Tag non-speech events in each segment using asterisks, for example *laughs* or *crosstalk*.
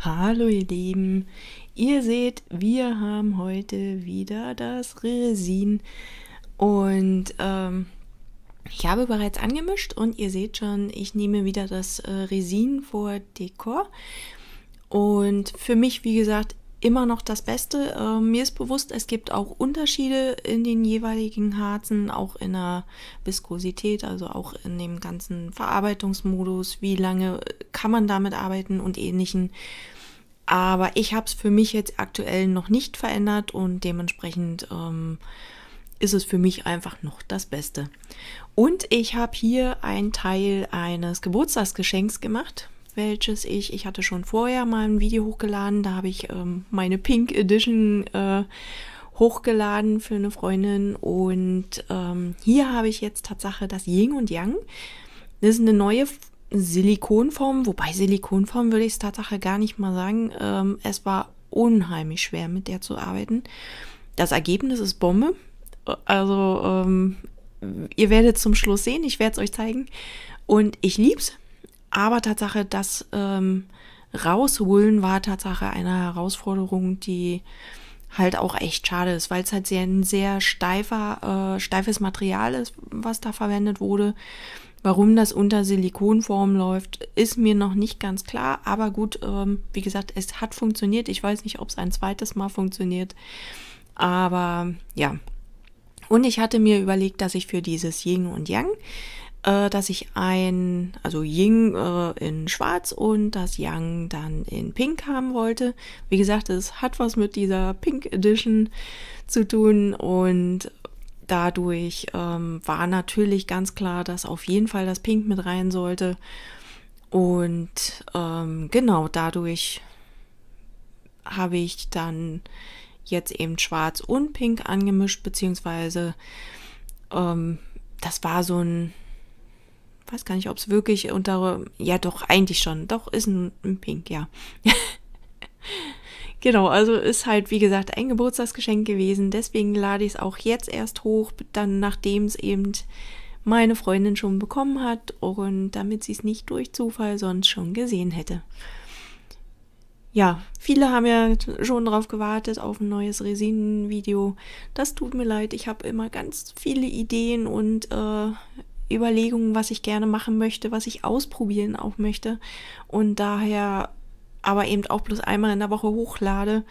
Hallo ihr Lieben, ihr seht, wir haben heute wieder das Resin und ähm, ich habe bereits angemischt und ihr seht schon, ich nehme wieder das äh, Resin vor Dekor und für mich, wie gesagt, immer noch das Beste. Äh, mir ist bewusst, es gibt auch Unterschiede in den jeweiligen Harzen, auch in der Viskosität, also auch in dem ganzen Verarbeitungsmodus, wie lange kann man damit arbeiten und ähnlichen. Aber ich habe es für mich jetzt aktuell noch nicht verändert und dementsprechend ähm, ist es für mich einfach noch das Beste. Und ich habe hier einen Teil eines Geburtstagsgeschenks gemacht welches ich, ich hatte schon vorher mal ein Video hochgeladen, da habe ich ähm, meine Pink Edition äh, hochgeladen für eine Freundin und ähm, hier habe ich jetzt Tatsache das Ying und Yang. Das ist eine neue Silikonform, wobei Silikonform würde ich es Tatsache gar nicht mal sagen. Ähm, es war unheimlich schwer mit der zu arbeiten. Das Ergebnis ist Bombe. Also ähm, ihr werdet zum Schluss sehen, ich werde es euch zeigen und ich liebe es. Aber Tatsache, das ähm, rausholen war Tatsache eine Herausforderung, die halt auch echt schade ist, weil es halt sehr ein sehr steifer, äh, steifes Material ist, was da verwendet wurde. Warum das unter Silikonform läuft, ist mir noch nicht ganz klar. Aber gut, ähm, wie gesagt, es hat funktioniert. Ich weiß nicht, ob es ein zweites Mal funktioniert. Aber ja. Und ich hatte mir überlegt, dass ich für dieses Yin und Yang äh, dass ich ein, also Ying äh, in schwarz und das Yang dann in pink haben wollte. Wie gesagt, es hat was mit dieser Pink Edition zu tun und dadurch ähm, war natürlich ganz klar, dass auf jeden Fall das Pink mit rein sollte. Und ähm, genau dadurch habe ich dann jetzt eben schwarz und pink angemischt, beziehungsweise ähm, das war so ein weiß gar nicht, ob es wirklich unter, ja doch, eigentlich schon, doch, ist ein, ein Pink, ja. *laughs* genau, also ist halt, wie gesagt, ein Geburtstagsgeschenk gewesen, deswegen lade ich es auch jetzt erst hoch, dann nachdem es eben meine Freundin schon bekommen hat und damit sie es nicht durch Zufall sonst schon gesehen hätte. Ja, viele haben ja schon darauf gewartet, auf ein neues resinen video Das tut mir leid, ich habe immer ganz viele Ideen und äh, Überlegungen, was ich gerne machen möchte, was ich ausprobieren auch möchte und daher aber eben auch bloß einmal in der Woche hochlade,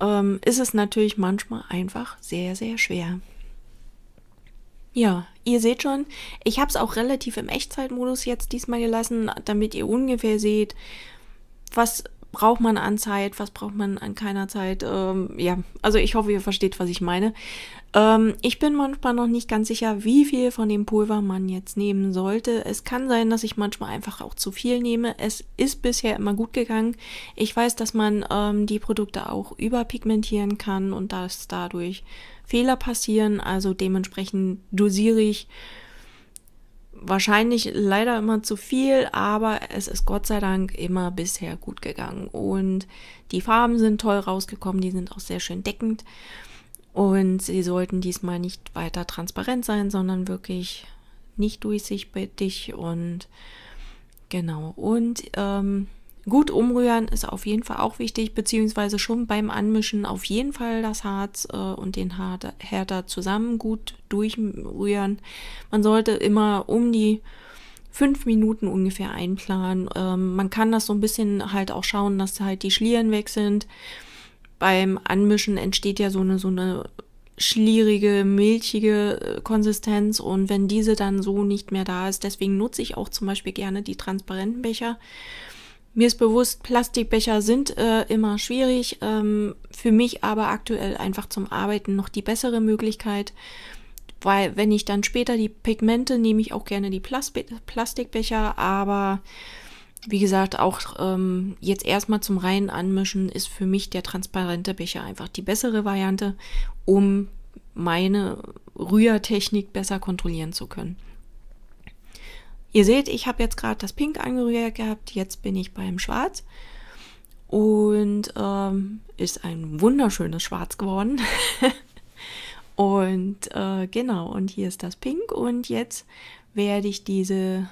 ähm, ist es natürlich manchmal einfach sehr, sehr schwer. Ja, ihr seht schon, ich habe es auch relativ im Echtzeitmodus jetzt diesmal gelassen, damit ihr ungefähr seht, was braucht man an Zeit, was braucht man an keiner Zeit. Ähm, ja, also ich hoffe, ihr versteht, was ich meine. Ähm, ich bin manchmal noch nicht ganz sicher, wie viel von dem Pulver man jetzt nehmen sollte. Es kann sein, dass ich manchmal einfach auch zu viel nehme. Es ist bisher immer gut gegangen. Ich weiß, dass man ähm, die Produkte auch überpigmentieren kann und dass dadurch Fehler passieren. Also dementsprechend dosiere ich wahrscheinlich leider immer zu viel, aber es ist Gott sei Dank immer bisher gut gegangen. Und die Farben sind toll rausgekommen, die sind auch sehr schön deckend. Und sie sollten diesmal nicht weiter transparent sein, sondern wirklich nicht durchsichtig und genau. Und ähm, gut umrühren ist auf jeden Fall auch wichtig, beziehungsweise schon beim Anmischen auf jeden Fall das Harz äh, und den Härter zusammen gut durchrühren. Man sollte immer um die fünf Minuten ungefähr einplanen. Ähm, man kann das so ein bisschen halt auch schauen, dass halt die Schlieren weg sind beim Anmischen entsteht ja so eine, so eine schlierige, milchige äh, Konsistenz und wenn diese dann so nicht mehr da ist, deswegen nutze ich auch zum Beispiel gerne die transparenten Becher. Mir ist bewusst, Plastikbecher sind äh, immer schwierig, ähm, für mich aber aktuell einfach zum Arbeiten noch die bessere Möglichkeit, weil wenn ich dann später die Pigmente nehme ich auch gerne die Plastikbecher, aber wie gesagt, auch ähm, jetzt erstmal zum reinen Anmischen ist für mich der transparente Becher einfach die bessere Variante, um meine Rührtechnik besser kontrollieren zu können. Ihr seht, ich habe jetzt gerade das Pink angerührt gehabt, jetzt bin ich beim Schwarz und ähm, ist ein wunderschönes Schwarz geworden. *laughs* und äh, genau, und hier ist das Pink und jetzt werde ich diese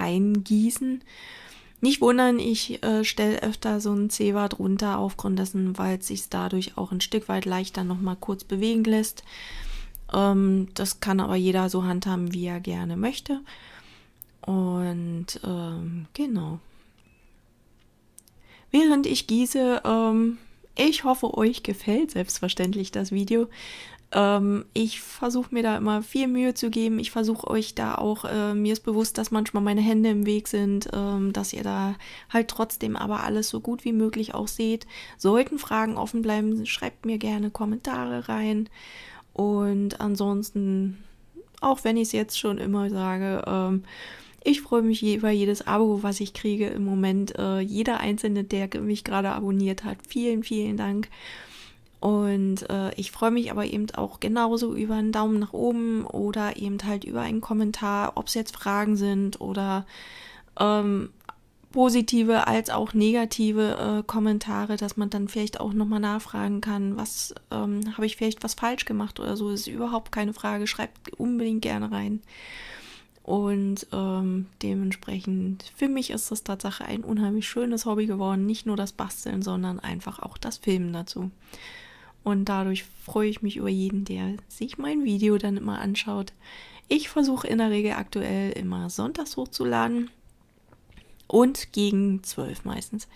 reingießen. Nicht wundern, ich äh, stelle öfter so ein Zebra drunter, aufgrund dessen, weil es sich dadurch auch ein Stück weit leichter nochmal kurz bewegen lässt. Ähm, das kann aber jeder so handhaben, wie er gerne möchte. Und ähm, genau. Während ich gieße, ähm, ich hoffe, euch gefällt selbstverständlich das Video. Ähm, ich versuche mir da immer viel Mühe zu geben. Ich versuche euch da auch, äh, mir ist bewusst, dass manchmal meine Hände im Weg sind, ähm, dass ihr da halt trotzdem aber alles so gut wie möglich auch seht. Sollten Fragen offen bleiben, schreibt mir gerne Kommentare rein. Und ansonsten, auch wenn ich es jetzt schon immer sage, ähm, ich freue mich über jedes Abo, was ich kriege im Moment. Äh, jeder einzelne, der mich gerade abonniert hat, vielen, vielen Dank. Und äh, ich freue mich aber eben auch genauso über einen Daumen nach oben oder eben halt über einen Kommentar, ob es jetzt Fragen sind oder ähm, positive als auch negative äh, Kommentare, dass man dann vielleicht auch nochmal nachfragen kann, was ähm, habe ich vielleicht was falsch gemacht oder so, ist überhaupt keine Frage, schreibt unbedingt gerne rein. Und ähm, dementsprechend, für mich ist das Tatsache ein unheimlich schönes Hobby geworden, nicht nur das Basteln, sondern einfach auch das Filmen dazu. Und dadurch freue ich mich über jeden, der sich mein Video dann immer anschaut. Ich versuche in der Regel aktuell immer sonntags hochzuladen und gegen zwölf meistens.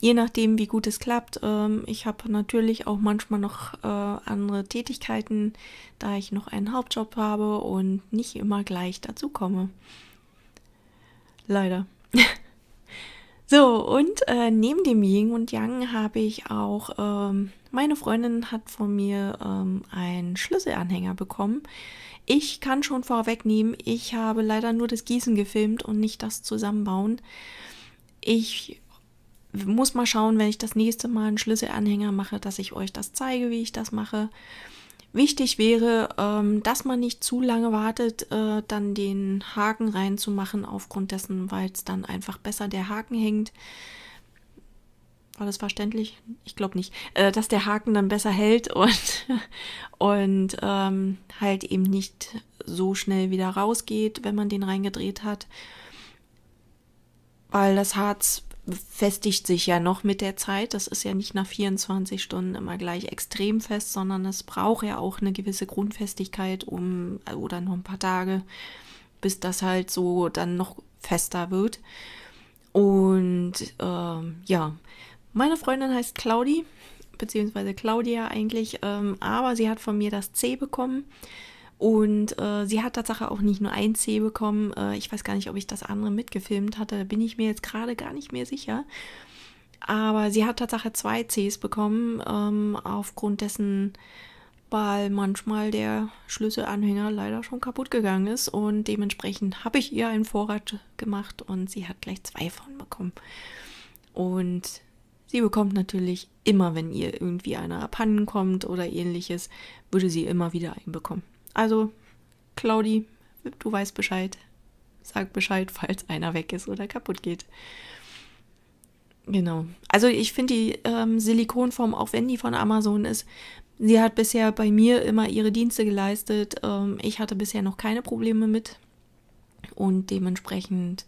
Je nachdem, wie gut es klappt. Ähm, ich habe natürlich auch manchmal noch äh, andere Tätigkeiten, da ich noch einen Hauptjob habe und nicht immer gleich dazu komme. Leider. *laughs* So, und äh, neben dem Ying und Yang habe ich auch, ähm, meine Freundin hat von mir ähm, einen Schlüsselanhänger bekommen. Ich kann schon vorwegnehmen, ich habe leider nur das Gießen gefilmt und nicht das Zusammenbauen. Ich muss mal schauen, wenn ich das nächste Mal einen Schlüsselanhänger mache, dass ich euch das zeige, wie ich das mache. Wichtig wäre, ähm, dass man nicht zu lange wartet, äh, dann den Haken reinzumachen, aufgrund dessen, weil es dann einfach besser der Haken hängt. War das verständlich? Ich glaube nicht. Äh, dass der Haken dann besser hält und, *laughs* und ähm, halt eben nicht so schnell wieder rausgeht, wenn man den reingedreht hat. Weil das Harz festigt sich ja noch mit der Zeit. Das ist ja nicht nach 24 Stunden immer gleich extrem fest, sondern es braucht ja auch eine gewisse Grundfestigkeit um oder noch ein paar Tage, bis das halt so dann noch fester wird. Und ähm, ja, meine Freundin heißt Claudi, beziehungsweise Claudia eigentlich, ähm, aber sie hat von mir das C bekommen. Und äh, sie hat tatsächlich auch nicht nur ein C bekommen. Äh, ich weiß gar nicht, ob ich das andere mitgefilmt hatte. Da bin ich mir jetzt gerade gar nicht mehr sicher. Aber sie hat tatsächlich zwei Cs bekommen, ähm, aufgrund dessen, weil manchmal der Schlüsselanhänger leider schon kaputt gegangen ist. Und dementsprechend habe ich ihr einen Vorrat gemacht und sie hat gleich zwei von bekommen. Und Sie bekommt natürlich immer, wenn ihr irgendwie einer abhanden kommt oder ähnliches, würde sie immer wieder einen bekommen. Also, Claudi, du weißt Bescheid. Sag Bescheid, falls einer weg ist oder kaputt geht. Genau. Also ich finde die ähm, Silikonform, auch wenn die von Amazon ist, sie hat bisher bei mir immer ihre Dienste geleistet. Ähm, ich hatte bisher noch keine Probleme mit. Und dementsprechend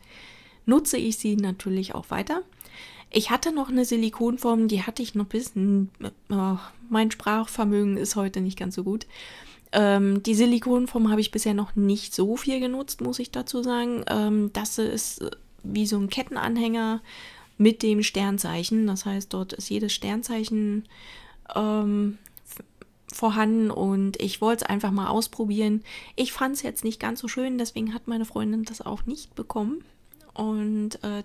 nutze ich sie natürlich auch weiter. Ich hatte noch eine Silikonform, die hatte ich noch bis... Oh, mein Sprachvermögen ist heute nicht ganz so gut. Ähm, die Silikonform habe ich bisher noch nicht so viel genutzt, muss ich dazu sagen. Ähm, das ist äh, wie so ein Kettenanhänger mit dem Sternzeichen. Das heißt, dort ist jedes Sternzeichen ähm, vorhanden und ich wollte es einfach mal ausprobieren. Ich fand es jetzt nicht ganz so schön, deswegen hat meine Freundin das auch nicht bekommen. Und äh,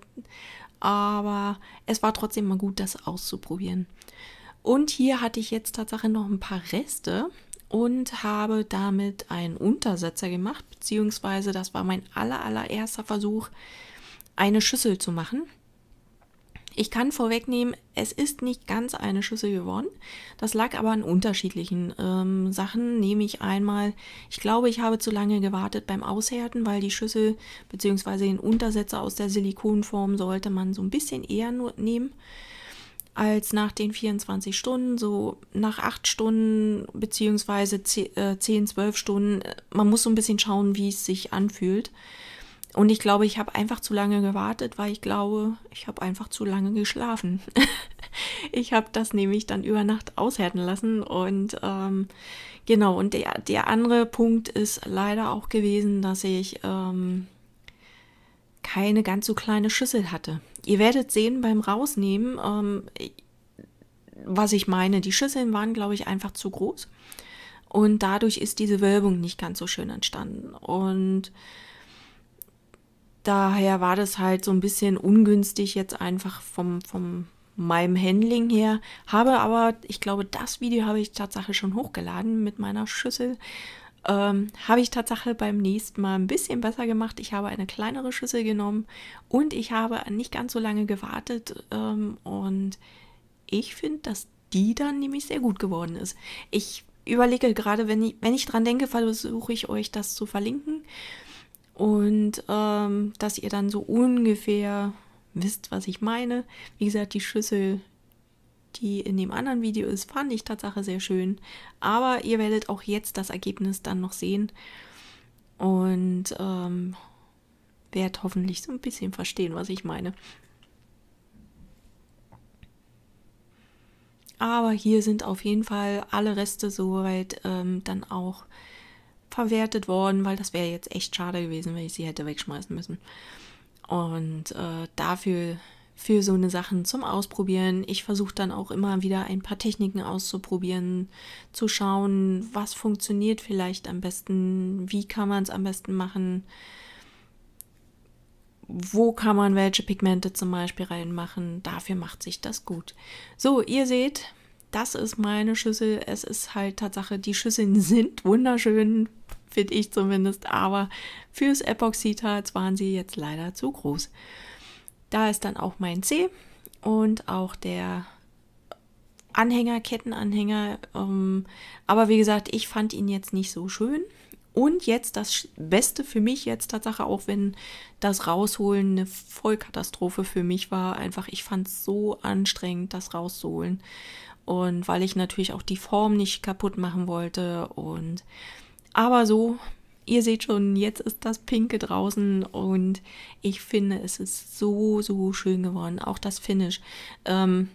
aber es war trotzdem mal gut, das auszuprobieren. Und hier hatte ich jetzt tatsächlich noch ein paar Reste und habe damit einen Untersetzer gemacht, beziehungsweise das war mein aller, allererster Versuch, eine Schüssel zu machen. Ich kann vorwegnehmen, es ist nicht ganz eine Schüssel geworden. Das lag aber an unterschiedlichen ähm, Sachen. Nehme ich einmal, ich glaube, ich habe zu lange gewartet beim Aushärten, weil die Schüssel bzw. den Untersetzer aus der Silikonform sollte man so ein bisschen eher nur nehmen als nach den 24 Stunden, so nach 8 Stunden beziehungsweise 10, 12 äh, Stunden. Man muss so ein bisschen schauen, wie es sich anfühlt. Und ich glaube, ich habe einfach zu lange gewartet, weil ich glaube, ich habe einfach zu lange geschlafen. *laughs* ich habe das nämlich dann über Nacht aushärten lassen. Und ähm, genau, und der, der andere Punkt ist leider auch gewesen, dass ich... Ähm, keine ganz so kleine Schüssel hatte. Ihr werdet sehen beim Rausnehmen, ähm, was ich meine. Die Schüsseln waren, glaube ich, einfach zu groß. Und dadurch ist diese Wölbung nicht ganz so schön entstanden. Und daher war das halt so ein bisschen ungünstig jetzt einfach vom, vom meinem Handling her. Habe aber, ich glaube, das Video habe ich tatsächlich schon hochgeladen mit meiner Schüssel. Ähm, habe ich Tatsache beim nächsten Mal ein bisschen besser gemacht. Ich habe eine kleinere Schüssel genommen und ich habe nicht ganz so lange gewartet. Ähm, und ich finde, dass die dann nämlich sehr gut geworden ist. Ich überlege gerade, wenn ich, wenn ich dran denke, versuche ich euch das zu verlinken. Und ähm, dass ihr dann so ungefähr wisst, was ich meine. Wie gesagt, die Schüssel die in dem anderen Video ist, fand ich Tatsache sehr schön. Aber ihr werdet auch jetzt das Ergebnis dann noch sehen und ähm, werdet hoffentlich so ein bisschen verstehen, was ich meine. Aber hier sind auf jeden Fall alle Reste soweit ähm, dann auch verwertet worden, weil das wäre jetzt echt schade gewesen, wenn ich sie hätte wegschmeißen müssen. Und äh, dafür für so eine Sachen zum Ausprobieren. Ich versuche dann auch immer wieder ein paar Techniken auszuprobieren, zu schauen, was funktioniert vielleicht am besten, wie kann man es am besten machen, wo kann man welche Pigmente zum Beispiel reinmachen. Dafür macht sich das gut. So, ihr seht, das ist meine Schüssel. Es ist halt Tatsache, die Schüsseln *laughs* sind wunderschön, finde ich zumindest, aber fürs Epoxidharz waren sie jetzt leider zu groß. Da ist dann auch mein C und auch der Anhänger, Kettenanhänger. Ähm, aber wie gesagt, ich fand ihn jetzt nicht so schön. Und jetzt das Beste für mich, jetzt Tatsache, auch wenn das Rausholen eine Vollkatastrophe für mich war, einfach, ich fand es so anstrengend, das rauszuholen. Und weil ich natürlich auch die Form nicht kaputt machen wollte. Und aber so Ihr seht schon, jetzt ist das Pinke draußen und ich finde, es ist so, so schön geworden. Auch das Finish. Ähm,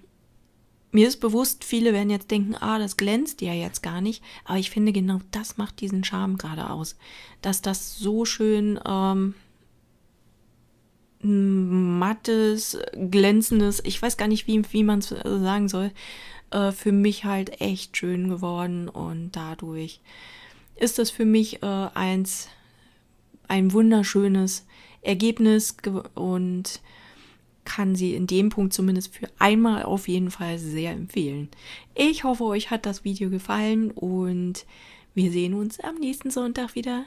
mir ist bewusst, viele werden jetzt denken, ah, das glänzt ja jetzt gar nicht. Aber ich finde, genau das macht diesen Charme gerade aus. Dass das so schön ähm, mattes, glänzendes, ich weiß gar nicht, wie, wie man es äh, sagen soll, äh, für mich halt echt schön geworden und dadurch ist das für mich äh, eins, ein wunderschönes Ergebnis und kann sie in dem Punkt zumindest für einmal auf jeden Fall sehr empfehlen. Ich hoffe, euch hat das Video gefallen und wir sehen uns am nächsten Sonntag wieder.